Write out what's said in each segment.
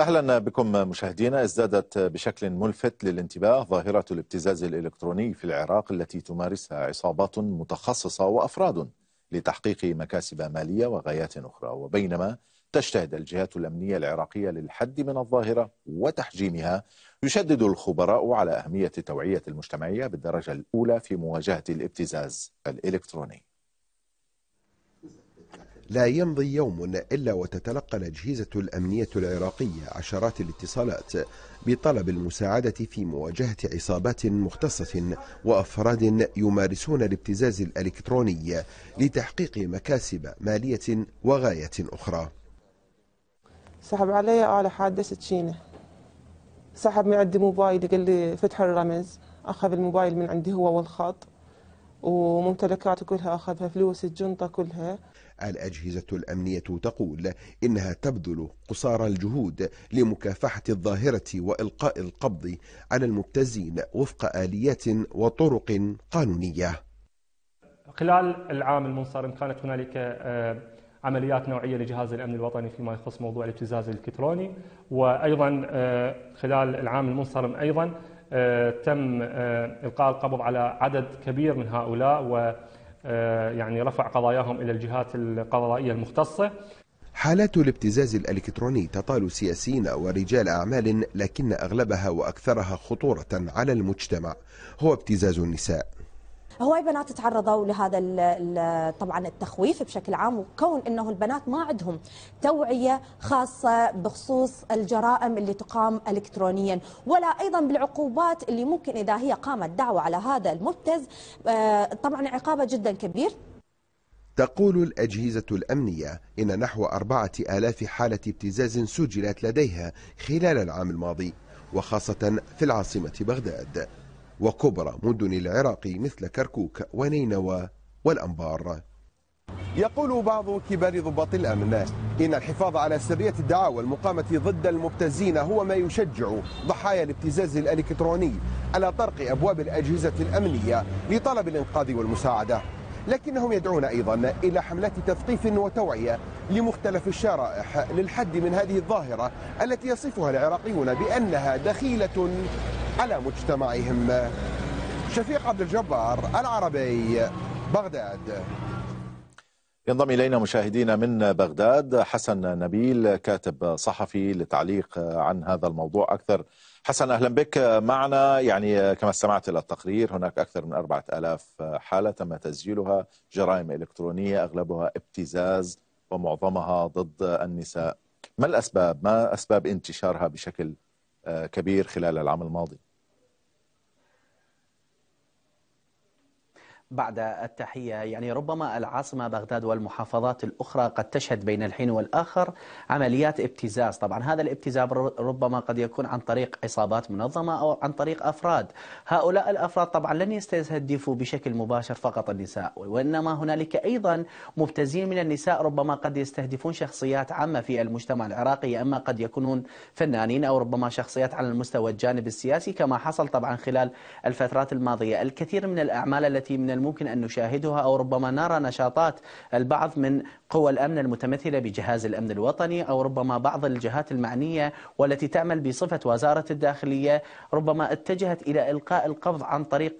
اهلا بكم مشاهدينا ازدادت بشكل ملفت للانتباه ظاهره الابتزاز الالكتروني في العراق التي تمارسها عصابات متخصصه وافراد لتحقيق مكاسب ماليه وغايات اخرى وبينما تجتهد الجهات الامنيه العراقيه للحد من الظاهره وتحجيمها يشدد الخبراء على اهميه التوعيه المجتمعيه بالدرجه الاولى في مواجهه الابتزاز الالكتروني لا يمضي يوم إلا وتتلقى الأجهزة الأمنية العراقية عشرات الاتصالات بطلب المساعدة في مواجهة عصابات مختصة وأفراد يمارسون الابتزاز الإلكتروني لتحقيق مكاسب مالية وغاية أخرى سحب علي آلة حادثة شينة سحب من عندي موبايل قال لي فتح الرمز أخذ الموبايل من عندي هو والخط وممتلكاته كلها أخذها فلوس الجنطة كلها الأجهزة الأمنية تقول إنها تبذل قصارى الجهود لمكافحة الظاهرة وإلقاء القبض على المبتزين وفق آليات وطرق قانونية خلال العام المنصرم كانت هنالك آه، عمليات نوعيه لجهاز الامن الوطني فيما يخص موضوع الابتزاز الالكتروني وايضا آه، خلال العام المنصرم ايضا آه، تم القاء القبض على عدد كبير من هؤلاء و آه، يعني رفع قضاياهم إلى الجهات القضائية المختصة حالات الابتزاز الالكتروني تطال سياسيين ورجال اعمال لكن اغلبها واكثرها خطوره على المجتمع هو ابتزاز النساء هواي بنات تعرضوا لهذا طبعا التخويف بشكل عام وكون انه البنات ما عندهم توعيه خاصه بخصوص الجرائم اللي تقام الكترونيا ولا ايضا بالعقوبات اللي ممكن اذا هي قامت دعوه على هذا المبتز آه، طبعا عقابه جدا كبير تقول الأجهزة الأمنية إن نحو أربعة آلاف حالة ابتزاز سجلت لديها خلال العام الماضي وخاصة في العاصمة بغداد وكبرى مدن العراق مثل كركوك ونينوى والأنبار يقول بعض كبار ضباط الأمن إن الحفاظ على سرية الدعاوى المقامة ضد المبتزين هو ما يشجع ضحايا الابتزاز الإلكتروني على طرق أبواب الأجهزة الأمنية لطلب الإنقاذ والمساعدة لكنهم يدعون أيضا إلى حملات تثقيف وتوعية لمختلف الشرائح للحد من هذه الظاهرة التي يصفها العراقيون بأنها دخيلة على مجتمعهم شفيق عبد الجبار العربي بغداد ينضم إلينا مشاهدينا من بغداد حسن نبيل كاتب صحفي لتعليق عن هذا الموضوع أكثر حسن أهلا بك معنا يعني كما استمعت إلى التقرير هناك أكثر من 4000 حالة تم تسجيلها جرائم إلكترونية أغلبها ابتزاز ومعظمها ضد النساء ما الأسباب؟ ما أسباب انتشارها بشكل آه، كبير خلال العام الماضي بعد التحية يعني ربما العاصمة بغداد والمحافظات الأخرى قد تشهد بين الحين والآخر عمليات ابتزاز طبعا هذا الابتزاز ربما قد يكون عن طريق عصابات منظمة أو عن طريق أفراد هؤلاء الأفراد طبعا لن يستهدفوا بشكل مباشر فقط النساء وإنما هنالك أيضا مبتزين من النساء ربما قد يستهدفون شخصيات عامة في المجتمع العراقي يا إما قد يكونون فنانين أو ربما شخصيات على المستوى الجانب السياسي كما حصل طبعا خلال الفترات الماضية الكثير من الأعمال التي من الممكن أن نشاهدها أو ربما نرى نشاطات البعض من قوى الأمن المتمثلة بجهاز الأمن الوطني أو ربما بعض الجهات المعنية والتي تعمل بصفة وزارة الداخلية ربما اتجهت إلى إلقاء القبض عن طريق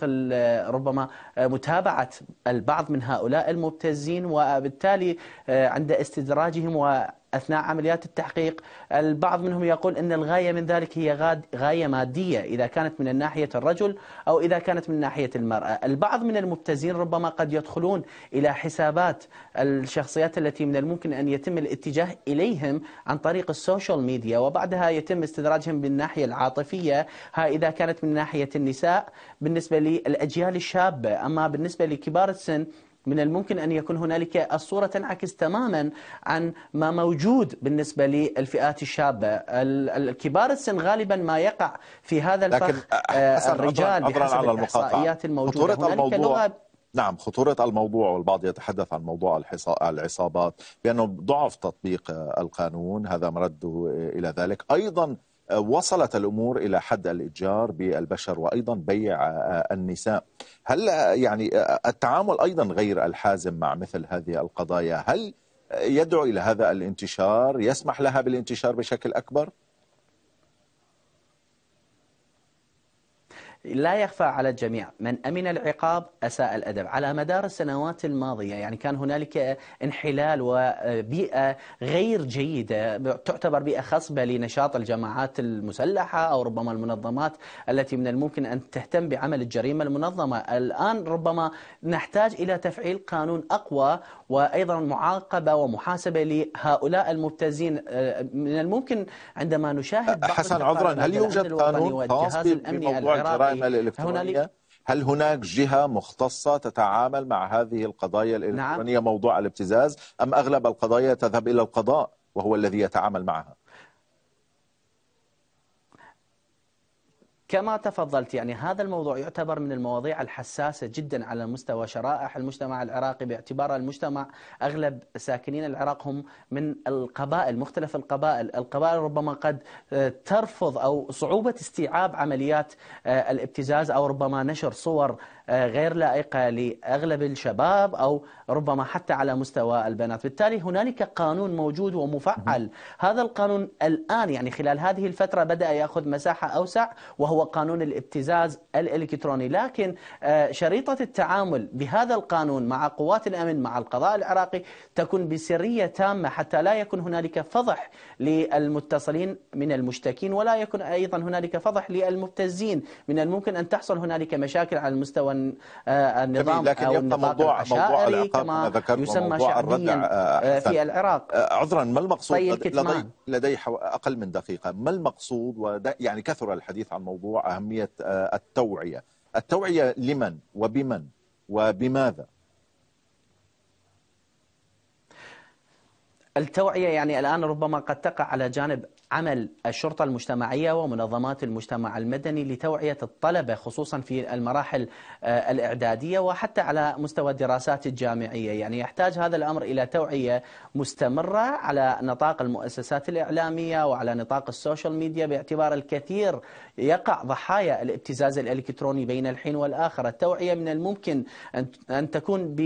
ربما متابعة البعض من هؤلاء المبتزين وبالتالي آه، عند استدراجهم و أثناء عمليات التحقيق البعض منهم يقول أن الغاية من ذلك هي غاية مادية إذا كانت من ناحية الرجل أو إذا كانت من ناحية المرأة البعض من المبتزين ربما قد يدخلون إلى حسابات الشخصيات التي من الممكن أن يتم الاتجاه إليهم عن طريق السوشيال ميديا وبعدها يتم استدراجهم بالناحية العاطفية ها إذا كانت من ناحية النساء بالنسبة للأجيال الشابة أما بالنسبة لكبار السن من الممكن أن يكون هنالك الصورة تنعكس تماما عن ما موجود بالنسبة للفئات الشابة الكبار السن غالبا ما يقع في هذا الفخ آه، الرجال بحسب على الإحصائيات الموجودة هنالك لغة نعم خطورة الموضوع والبعض يتحدث عن موضوع العصابات بأنه ضعف تطبيق آه، القانون هذا مرده إلى ذلك أيضا آه، وصلت الأمور إلى حد الإتجار بالبشر وأيضا بيع آه، النساء هل يعني التعامل أيضا غير الحازم مع مثل هذه القضايا هل يدعو إلى هذا الانتشار يسمح لها بالانتشار بشكل أكبر؟ لا يخفى على الجميع من أمن العقاب أساء الأدب على مدار السنوات الماضية يعني كان هنالك انحلال وبيئة غير جيدة تعتبر بيئة خصبة لنشاط الجماعات المسلحة أو ربما المنظمات التي من الممكن أن تهتم بعمل الجريمة المنظمة الآن ربما نحتاج إلى تفعيل قانون أقوى وأيضا معاقبة ومحاسبة لهؤلاء المبتزين من الممكن عندما نشاهد حسن عذرا هل يوجد قانون خاص بموضوع الجرائم القائمه الالكترونيه هل هناك جهه مختصه تتعامل مع هذه القضايا نعم. الالكترونيه نعم. موضوع الابتزاز ام اغلب القضايا تذهب الى القضاء وهو الذي يتعامل معها كما تفضلت يعني هذا الموضوع يعتبر من المواضيع الحساسة جدا على مستوى شرائح المجتمع العراقي باعتبار المجتمع أغلب ساكنين العراق هم من القبائل مختلف القبائل القبائل ربما قد آه، ترفض أو صعوبة استيعاب عمليات آه، الابتزاز أو ربما نشر صور آه، غير لائقة لأغلب الشباب أو ربما حتى على مستوى البنات بالتالي هنالك قانون موجود ومفعل هذا القانون الآن يعني خلال هذه الفترة بدأ يأخذ مساحة أوسع وهو هو قانون الابتزاز الإلكتروني لكن آه، شريطة التعامل بهذا القانون مع قوات الأمن مع القضاء العراقي تكون بسرية تامة حتى لا يكون هنالك فضح للمتصلين من المشتكين ولا يكون أيضا هنالك فضح للمبتزين من الممكن أن تحصل هنالك مشاكل على المستوى آه، النظام لكن أو يبقى موضوع موضوع العقاب كما يسمى شعبيا آه، في العراق عذرا ما المقصود طيب لدي, لدي أقل من دقيقة ما المقصود يعني كثر الحديث عن موضوع موضوع اهميه آه، التوعيه التوعيه لمن وبمن وبماذا التوعية يعني الآن ربما قد تقع على جانب عمل الشرطة المجتمعية ومنظمات المجتمع المدني لتوعية الطلبة خصوصا في المراحل آه، الإعدادية وحتى على مستوى الدراسات الجامعية يعني يحتاج هذا الأمر إلى توعية مستمرة على نطاق المؤسسات الإعلامية وعلى نطاق السوشيال ميديا باعتبار الكثير يقع ضحايا الابتزاز الإلكتروني بين الحين والآخر التوعية من الممكن أن تكون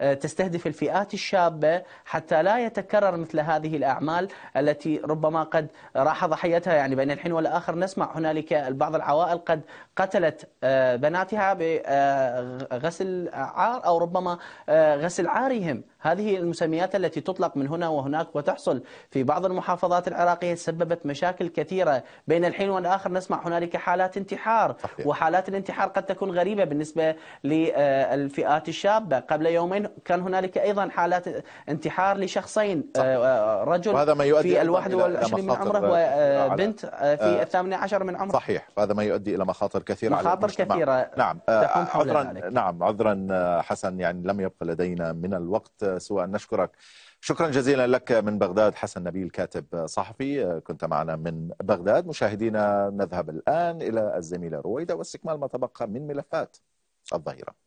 آه، تستهدف الفئات الشابة حتى لا يتكرر تكرر مثل هذه الأعمال التي ربما قد راح ضحيتها يعني بين الحين والآخر نسمع هنالك بعض العوائل قد قتلت آه، بناتها بغسل آه، عار أو ربما آه، غسل عارهم هذه المسميات التي تطلق من هنا وهناك وتحصل في بعض المحافظات العراقية سببت مشاكل كثيرة بين الحين والآخر نسمع هنالك حالات انتحار صحيح. وحالات الانتحار قد تكون غريبة بالنسبة للفئات الشابة قبل يومين كان هنالك أيضا حالات انتحار لشخصين آه، آه، رجل وهذا ما يؤدي في الواحد والعشرين من عمره وبنت آه، في الثامنة عشر من عمره صحيح وهذا ما يؤدي إلى مخاطر كثيرة مخاطر كثيرة نعم تكون حول عذرا ذلك. نعم عذرا حسن يعني لم يبقى لدينا من الوقت سوى أن نشكرك شكرا جزيلا لك من بغداد حسن نبيل كاتب صحفي كنت معنا من بغداد مشاهدينا نذهب الآن إلى الزميلة رويدة واستكمال ما تبقى من ملفات الظهيره